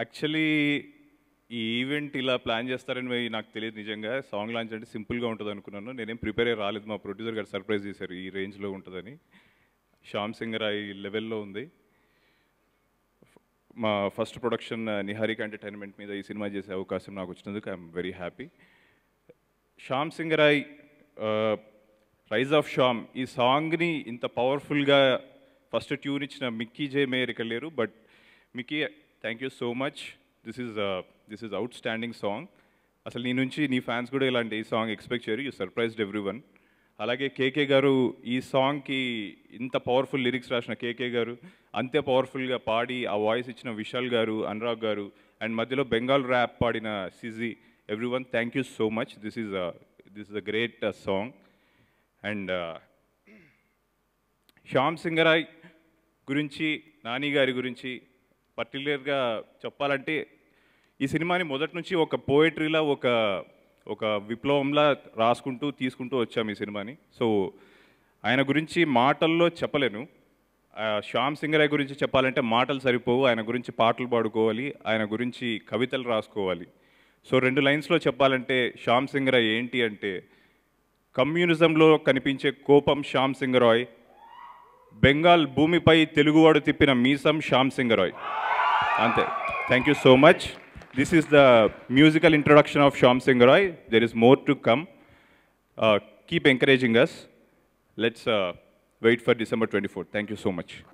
actually ఈ event ఇలా plan చేస్తారని నాకు తెలియదు నిజంగా సాంగ్ లాంచ్ అంటే సింపుల్గా ఉంటుంది అనుకున్నాను నేనేం ప్రిపేర్ అయ్యి రాలేదు మా ప్రొడ్యూసర్ గారు సర్ప్రైజ్ చేశారు ఈ రేంజ్లో ఉంటుందని శ్యామ్ సింగర్ ఈ లెవెల్లో ఉంది మా ఫస్ట్ ప్రొడక్షన్ నిహారిక ఎంటర్టైన్మెంట్ మీద ఈ సినిమా చేసే అవకాశం నాకు వచ్చినందుకు I'm very happy Shyam Singha Roy rise of Shyam ఈ సాంగ్ని ఇంత పవర్ఫుల్గా ఫస్ట్ ట్యూన్ ఇచ్చిన మిక్కీ జే మేయర్ లేరు but Mickey thank you so much this is this is outstanding song అసలు నీ నుంచి నీ ఫ్యాన్స్ కూడా ఇలాంటి ఈ సాంగ్ ఎక్స్పెక్ట్ చేయరు యూ సర్ప్రైజ్డ్ ఎవ్రీ వన్ అలాగే కేకే గారు ఈ సాంగ్కి ఇంత పవర్ఫుల్ లిరిక్స్ రాసిన కేకే గారు అంతే పవర్ఫుల్గా పాడి ఆ వాయిస్ ఇచ్చిన విశాల్ గారు అనురాగ్ గారు అండ్ మధ్యలో బెంగాల్ ర్యాప్ పాడిన సిజీ everyone thank you so much this is this is a great song and uh, Shyam Singha Roy గురించి నాని గారి గురించి పర్టికులర్గా చెప్పాలంటే ఈ సినిమాని మొదటి నుంచి ఒక పోయిటరీలా ఒక ఒక విప్లవంలా రాసుకుంటూ తీసుకుంటూ వచ్చాము ఈ సినిమాని సో ఆయన గురించి మాటల్లో చెప్పలేను శ్యామ్ సింగరాయ్ గురించి చెప్పాలంటే మాటలు సరిపోవు ఆయన గురించి పాటలు పాడుకోవాలి ఆయన గురించి కవితలు రాసుకోవాలి సో రెండు లైన్స్లో చెప్పాలంటే శ్యామ్ సింగరాయ్ ఏంటి అంటే కమ్యూనిజంలో కనిపించే కోపం శ్యామ్ సింగరాయ్ బెంగాల్ భూమిపై తెలుగువాడు తిప్పిన మీసం శ్యామ్ రాయ్ అంతే thank you so much this is the musical introduction of Shyam Roy there is more to come keep encouraging us let's wait for December twenty four thank you so much